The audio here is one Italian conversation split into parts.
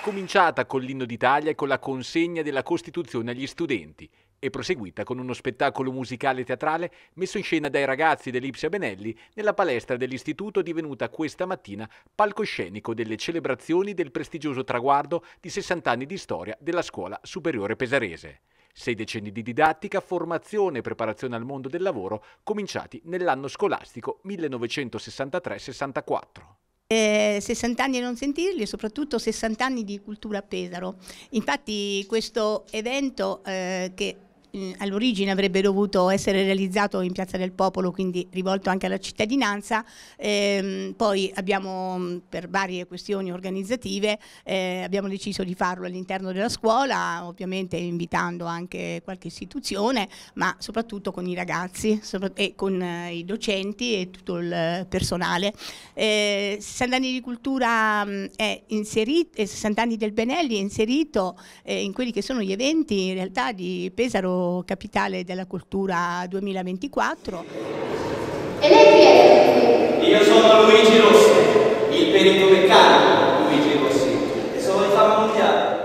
cominciata con l'inno d'Italia e con la consegna della Costituzione agli studenti e proseguita con uno spettacolo musicale teatrale messo in scena dai ragazzi dell'Ipsia Benelli nella palestra dell'istituto divenuta questa mattina palcoscenico delle celebrazioni del prestigioso traguardo di 60 anni di storia della scuola superiore pesarese. Sei decenni di didattica, formazione e preparazione al mondo del lavoro cominciati nell'anno scolastico 1963-64. Eh, 60 anni a non sentirli e soprattutto 60 anni di cultura a Pesaro. Infatti questo evento eh, che eh, all'origine avrebbe dovuto essere realizzato in Piazza del Popolo, quindi rivolto anche alla cittadinanza, ehm, poi abbiamo mm, per varie questioni organizzative eh, abbiamo deciso di farlo all'interno della scuola, ovviamente invitando anche qualche istituzione, ma soprattutto con i ragazzi e con eh, i docenti e tutto il personale. 60 eh, anni di cultura mm, è inserito, 60 eh, anni del Benelli è inserito eh, in quelli che sono gli eventi in realtà di Pesaro Capitale della Cultura 2024. E lei chi è? Io sono Luigi Rossi, il perito meccanico Luigi Rossi, e sono il fama mondiale.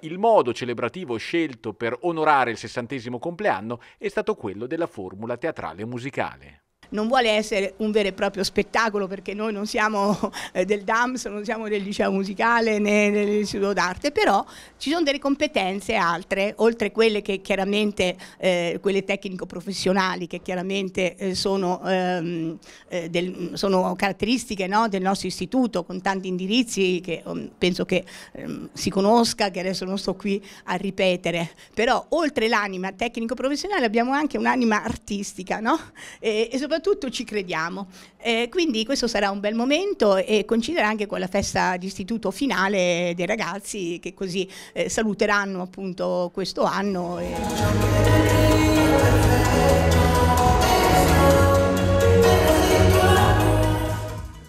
Il modo celebrativo scelto per onorare il sessantesimo compleanno è stato quello della formula teatrale musicale non vuole essere un vero e proprio spettacolo perché noi non siamo eh, del DAMS, non siamo del liceo musicale né dell'istituto d'arte, però ci sono delle competenze altre, oltre quelle che chiaramente, eh, quelle tecnico-professionali che chiaramente eh, sono, ehm, eh, del, sono, caratteristiche no, del nostro istituto con tanti indirizzi che um, penso che um, si conosca, che adesso non sto qui a ripetere, però oltre l'anima tecnico-professionale abbiamo anche un'anima artistica no? e, e soprattutto soprattutto ci crediamo. Eh, quindi questo sarà un bel momento e coinciderà anche con la festa d'istituto finale dei ragazzi che così eh, saluteranno appunto questo anno. E...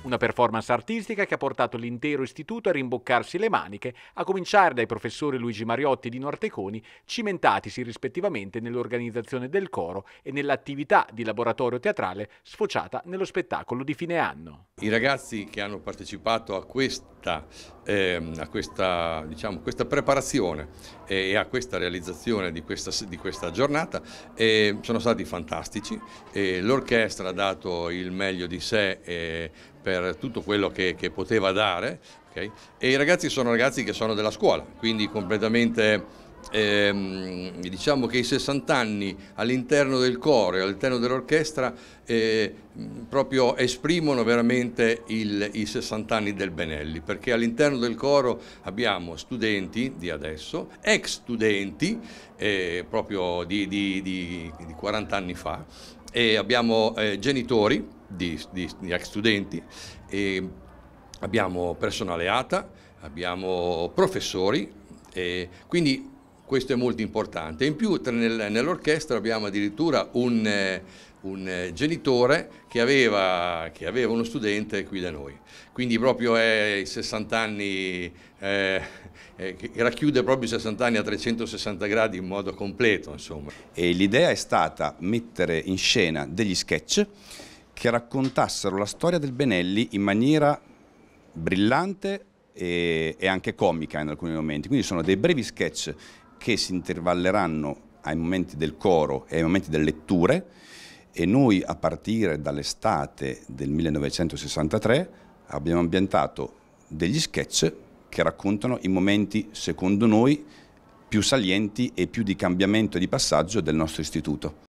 Una performance artistica che ha portato l'intero istituto a rimboccarsi le maniche, a cominciare dai professori Luigi Mariotti e Dino Arteconi, cimentatisi rispettivamente nell'organizzazione del coro e nell'attività di laboratorio teatrale sfociata nello spettacolo di fine anno. I ragazzi che hanno partecipato a questa, eh, a questa, diciamo, questa preparazione e a questa realizzazione di questa, di questa giornata eh, sono stati fantastici. Eh, L'orchestra ha dato il meglio di sé per tutto quello che, che poteva dare okay? e i ragazzi sono ragazzi che sono della scuola, quindi completamente ehm, diciamo che i 60 anni all'interno del coro e all'interno dell'orchestra eh, proprio esprimono veramente il, i 60 anni del Benelli, perché all'interno del coro abbiamo studenti di adesso, ex studenti eh, proprio di, di, di, di 40 anni fa, e abbiamo eh, genitori di, di, di ex studenti, e abbiamo personale ATA, abbiamo professori, quindi questo è molto importante. In più nel, nell'orchestra abbiamo addirittura un, un genitore che aveva, che aveva, uno studente qui da noi, quindi proprio è i 60 anni, eh, eh, racchiude proprio i 60 anni a 360 gradi in modo completo. l'idea è stata mettere in scena degli sketch che raccontassero la storia del Benelli in maniera brillante e, e anche comica in alcuni momenti. Quindi sono dei brevi sketch che si intervalleranno ai momenti del coro e ai momenti delle letture e noi a partire dall'estate del 1963 abbiamo ambientato degli sketch che raccontano i momenti, secondo noi, più salienti e più di cambiamento e di passaggio del nostro istituto.